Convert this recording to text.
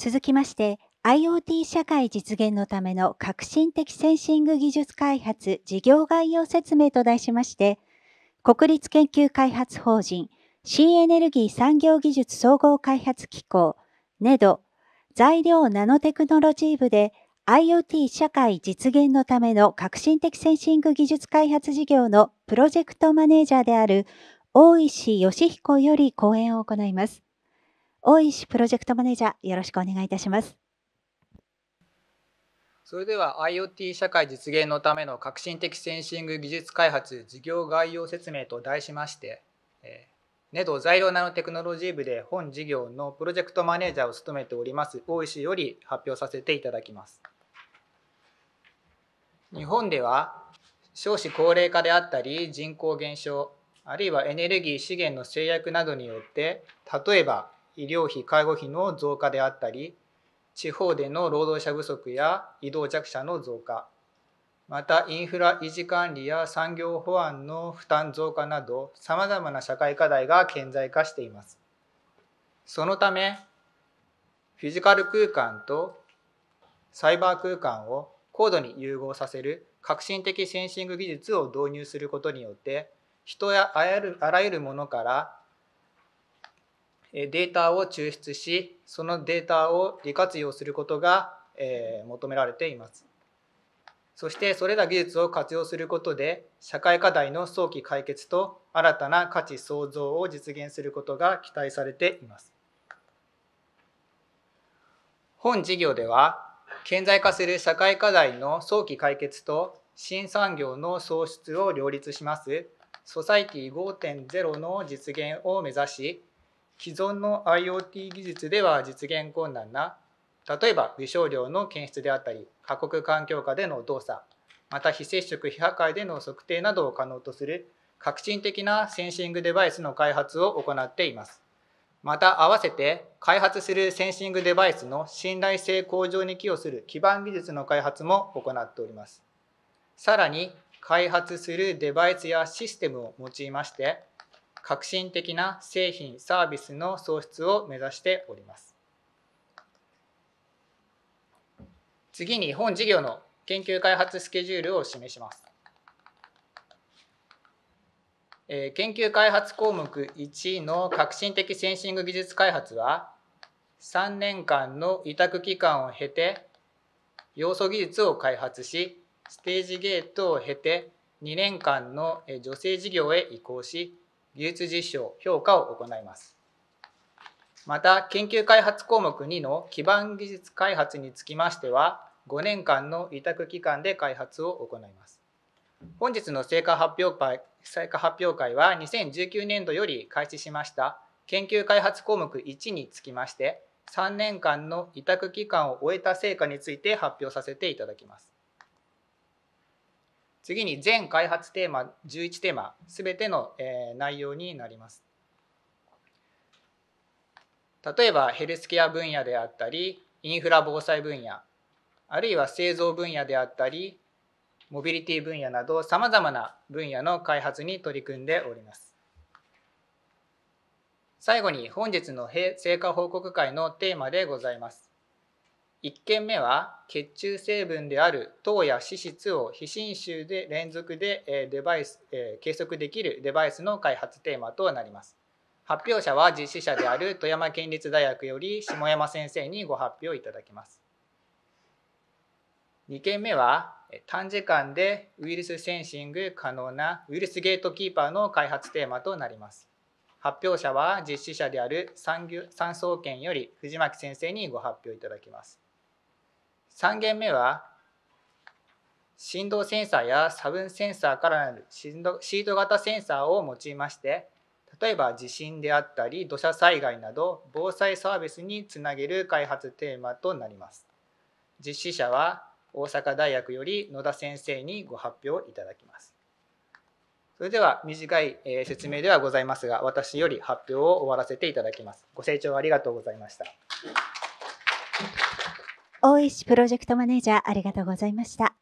続きまして、IoT 社会実現のための革新的センシング技術開発事業概要説明と題しまして、国立研究開発法人新エネルギー産業技術総合開発機構 NEDO 材料ナノテクノロジー部で IoT 社会実現のための革新的センシング技術開発事業のプロジェクトマネージャーである大石義彦より講演を行います。大石プロジェクトマネージャー、よろしくお願いいたします。それでは IoT 社会実現のための革新的センシング技術開発事業概要説明と題しまして、えー、ネド材料ナノテクノロジー部で本事業のプロジェクトマネージャーを務めております大石より発表させていただきます。日本では少子高齢化であったり人口減少あるいはエネルギー資源の制約などによって例えば医療費介護費の増加であったり地方での労働者不足や移動弱者の増加またインフラ維持管理や産業保安の負担増加などさまざまな社会課題が顕在化していますそのためフィジカル空間とサイバー空間を高度に融合させる革新的センシング技術を導入することによって人やあらゆるものからデータを抽出しそのデータを利活用することが求められていますそしてそれら技術を活用することで社会課題の早期解決と新たな価値創造を実現することが期待されています本事業では顕在化する社会課題の早期解決と新産業の創出を両立しますソサイティ5.0の実現を目指し既存の IoT 技術では実現困難な例えば微少量の検出であったり過酷環境下での動作また非接触非破壊での測定などを可能とする革新的なセンシングデバイスの開発を行っていますまた併せて開発するセンシングデバイスの信頼性向上に寄与する基盤技術の開発も行っておりますさらに開発するデバイスやシステムを用いまして革新的な製品サービスの創出を目指しております次に本事業の研究開発スケジュールを示します、え研究開発項目1の革新的センシング技術開発は3年間の委託期間を経て要素技術を開発しステージゲートを経て2年間の助成事業へ移行し技術実証評価を行いますまた研究開発項目2の基盤技術開発につきましては5年間の委託期間で開発を行います本日の成果発表会成果発表会は2019年度より開始しました研究開発項目1につきまして3年間の委託期間を終えた成果について発表させていただきます次に全開発テーマ11テーマ全ての、え内容になります例えばヘルスケア分野であったりインフラ防災分野あるいは製造分野であったりモビリティ分野などさまざまな分野の開発に取り組んでおります最後に本日の成果報告会のテーマでございます1件目は血中成分である糖や脂質を非侵襲で連続でデバイス計測できるデバイスの開発テーマとなります発表者は実施者である富山県立大学より下山先生にご発表いただきます2件目は短時間でウイルスセンシング可能なウイルスゲートキーパーの開発テーマとなります発表者は実施者である産産総研より藤巻先生にご発表いただきます3件目は振動センサーや差分センサーからなるシート型センサーを用いまして例えば地震であったり土砂災害など防災サービスにつなげる開発テーマとなります実施者は大阪大学より野田先生にご発表いただきますそれでは短い説明ではございますが私より発表を終わらせていただきますご清聴ありがとうございました大石プロジェクトマネージャーありがとうございました。